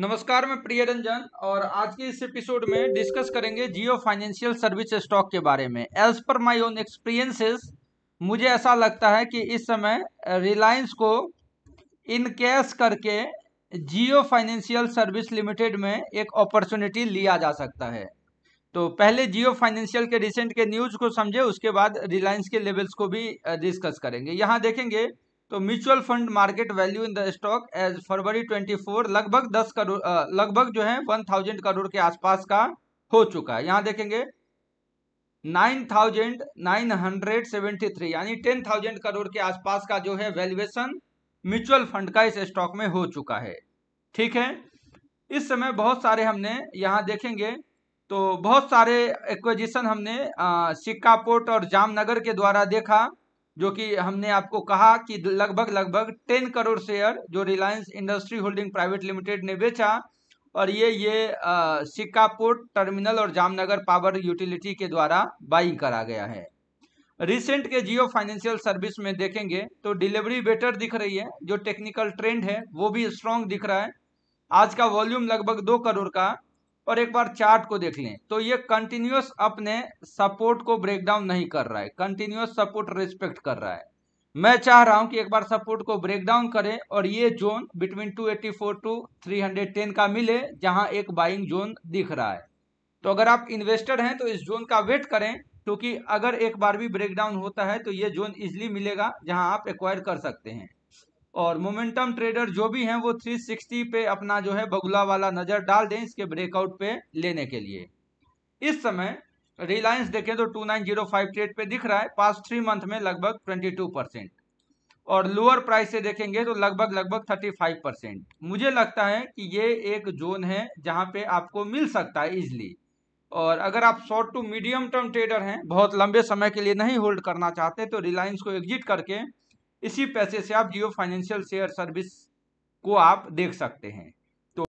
नमस्कार मैं प्रिय रंजन और आज के इस एपिसोड में डिस्कस करेंगे जियो फाइनेंशियल सर्विस स्टॉक के बारे में as per my own experiences मुझे ऐसा लगता है कि इस समय रिलायंस को इन कैश करके जियो फाइनेंशियल सर्विस लिमिटेड में एक अपॉर्चुनिटी लिया जा सकता है तो पहले जियो फाइनेंशियल के रिसेंट के न्यूज़ को समझे उसके बाद रिलायंस के लेवल्स को भी डिस्कस करेंगे यहाँ देखेंगे तो mutual fund market value in the stock as February 24 लगभग 10 करोड़ लगभग जो है 1000 करोड़ के आसपास का हो चुका है यहां देखेंगे 9973 यानी 10000 करोड़ के आसपास का जो है वैल्यूएशन म्यूचुअल फंड का इस स्टॉक में हो चुका है ठीक है इस समय बहुत सारे हमने यहाँ देखेंगे तो बहुत सारे एक्विजिशन हमने सिक्कापोर्ट और जामनगर के द्वारा देखा जो कि हमने आपको कहा कि लगभग लगभग टेन करोड़ शेयर जो Reliance industry holding private limited ने बेचा और ये ये सिक्कापुर टर्मिनल और जामनगर पावर यूटिलिटी के द्वारा बाइंग करा गया है रिसेंट के जियो फाइनेंशियल सर्विस में देखेंगे तो डिलीवरी बेटर दिख रही है जो टेक्निकल ट्रेंड है वो भी स्ट्रांग दिख रहा है आज का वॉल्यूम लगभग दो करोड़ का और एक बार चार्ट को देख लें तो ये कंटिन्यूस अपने सपोर्ट को ब्रेक डाउन नहीं कर रहा है कंटिन्यूस सपोर्ट रिस्पेक्ट कर रहा है मैं चाह रहा हूं कि एक बार सपोर्ट को ब्रेक डाउन करें और ये जोन बिटवीन 284 टू 310 का मिले जहां एक बाइंग जोन दिख रहा है तो अगर आप इन्वेस्टर हैं तो इस जोन का वेट करें क्योंकि अगर एक बार भी ब्रेकडाउन होता है तो ये जोन इजिली मिलेगा जहां आप एक्वायर कर सकते हैं और मोमेंटम ट्रेडर जो भी हैं वो 360 पे अपना जो है बगुला वाला नज़र डाल दें इसके ब्रेकआउट पे लेने के लिए इस समय रिलायंस देखें तो ट्रेड पे दिख रहा है पास थ्री मंथ में लगभग 22 परसेंट और लोअर प्राइस से देखेंगे तो लगभग लगभग 35 परसेंट मुझे लगता है कि ये एक जोन है जहाँ पे आपको मिल सकता है इजली और अगर आप short to medium term trader हैं बहुत लंबे समय के लिए नहीं होल्ड करना चाहते तो रिलायंस को एग्जिट करके इसी पैसे से आप जियो फाइनेंशियल शेयर सर्विस को आप देख सकते हैं